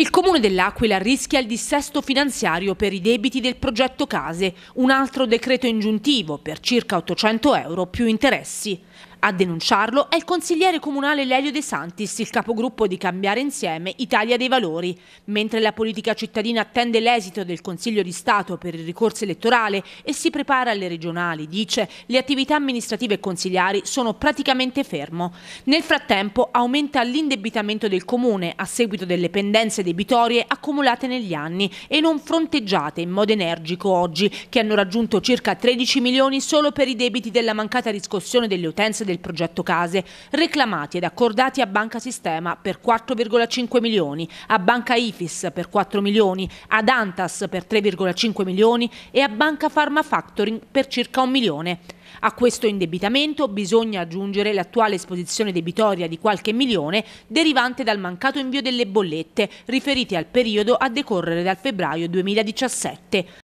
Il comune dell'Aquila rischia il dissesto finanziario per i debiti del progetto Case, un altro decreto ingiuntivo per circa 800 euro più interessi. A denunciarlo è il consigliere comunale Lelio De Santis, il capogruppo di Cambiare Insieme Italia dei Valori. Mentre la politica cittadina attende l'esito del Consiglio di Stato per il ricorso elettorale e si prepara alle regionali, dice, le attività amministrative e consigliari sono praticamente fermo. Nel frattempo aumenta l'indebitamento del Comune a seguito delle pendenze debitorie accumulate negli anni e non fronteggiate in modo energico oggi, che hanno raggiunto circa 13 milioni solo per i debiti della mancata riscossione delle utenze del progetto Case, reclamati ed accordati a Banca Sistema per 4,5 milioni, a Banca IFIS per 4 milioni, ad Antas per 3,5 milioni e a Banca Pharma Factoring per circa 1 milione. A questo indebitamento bisogna aggiungere l'attuale esposizione debitoria di qualche milione derivante dal mancato invio delle bollette riferite al periodo a decorrere dal febbraio 2017.